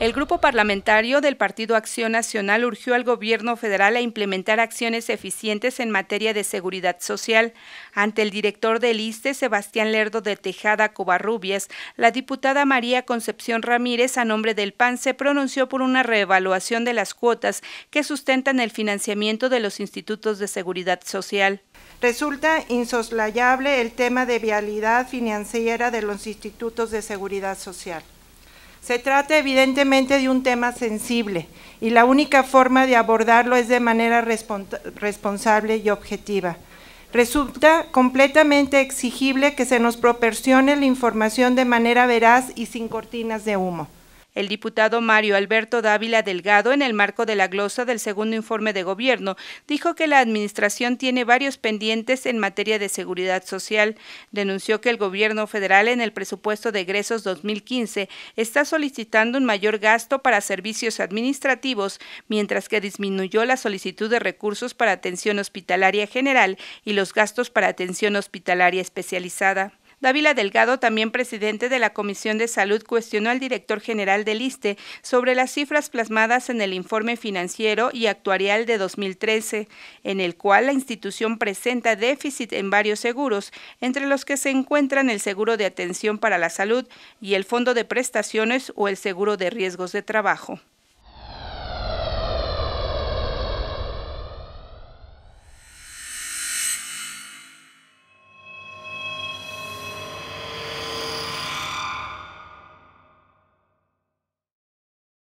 El grupo parlamentario del Partido Acción Nacional urgió al gobierno federal a implementar acciones eficientes en materia de seguridad social. Ante el director del ISTE, Sebastián Lerdo de Tejada Covarrubias, la diputada María Concepción Ramírez, a nombre del PAN, se pronunció por una reevaluación de las cuotas que sustentan el financiamiento de los institutos de seguridad social. Resulta insoslayable el tema de vialidad financiera de los institutos de seguridad social. Se trata evidentemente de un tema sensible y la única forma de abordarlo es de manera responsable y objetiva. Resulta completamente exigible que se nos proporcione la información de manera veraz y sin cortinas de humo el diputado Mario Alberto Dávila Delgado, en el marco de la glosa del segundo informe de gobierno, dijo que la administración tiene varios pendientes en materia de seguridad social. Denunció que el gobierno federal en el presupuesto de egresos 2015 está solicitando un mayor gasto para servicios administrativos, mientras que disminuyó la solicitud de recursos para atención hospitalaria general y los gastos para atención hospitalaria especializada. Dávila Delgado, también presidente de la Comisión de Salud, cuestionó al director general del ISTE sobre las cifras plasmadas en el informe financiero y actuarial de 2013, en el cual la institución presenta déficit en varios seguros, entre los que se encuentran el seguro de atención para la salud y el fondo de prestaciones o el seguro de riesgos de trabajo.